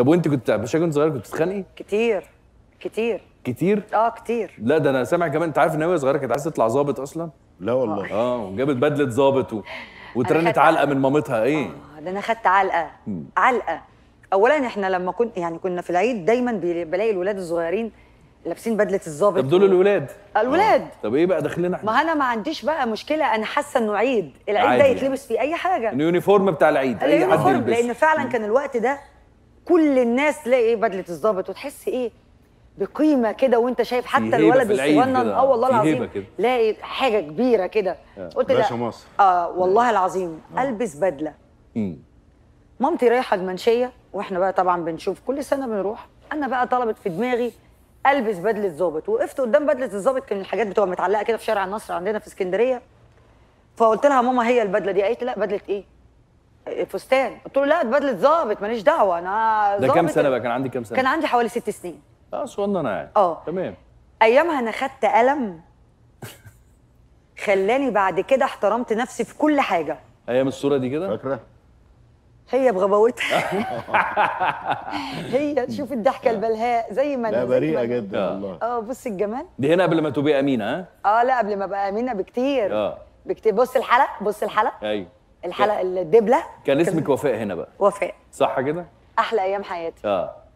طب وانت كنت مش كنت صغيره كنت بتتخانقي؟ كتير كتير كتير؟ اه كتير لا ده انا سامع كمان انت عارف ان هي صغيره كانت عايزه تطلع ظابط اصلا؟ لا والله اه وجابت بدله ظابط و... وترنت علقه من مامتها ايه؟ آه ده انا خدت علقه علقه اولا احنا لما كنا يعني كنا في العيد دايما بلاقي الولاد الصغيرين لابسين بدله الظابط طب دول الولاد آه، الولاد آه. طب ايه بقى داخلين احنا ما انا ما عنديش بقى مشكله انا حاسه انه عيد العيد ده يعني. يتلبس فيه اي حاجه اليونيفورم بتاع العيد اي حد يلبس لان فعلا كان الوقت ده كل الناس تلاقي ايه بدله الظابط وتحس ايه بقيمه كده وانت شايف حتى الولد الصغنن اه والله العظيم لاقي حاجه كبيره كده آه. قلت لا مصر اه والله العظيم آه. البس بدله مامتي رايحه المنشيه واحنا بقى طبعا بنشوف كل سنه بنروح انا بقى طلبت في دماغي البس بدله ظابط وقفت قدام بدله الظابط كان الحاجات بتبقى متعلقه كده في شارع النصر عندنا في اسكندريه فقلت لها ماما هي البدله دي قالت لي لا بدله ايه فستان قلت له لا اتبدلت ظابط ماليش دعوه انا ده كام سنه بقى كان عندي كام سنه كان عندي حوالي ست سنين اه صغنن يعني اه تمام ايامها انا خدت قلم خلاني بعد كده احترمت نفسي في كل حاجه ايام الصوره دي كده فاكره هي بغباوتها هي شوف الضحكه البلهاء زي ما لا بريئه جدا آه. والله اه بص الجمال دي هنا قبل ما تبقي امينه ها اه لا قبل ما ابقى امينه بكتير اه بكتير بص الحلق بص الحلق ايوه الحلقه الدبله كان اسمك وفاء هنا بقى وفاء صح كده احلى ايام حياتي اه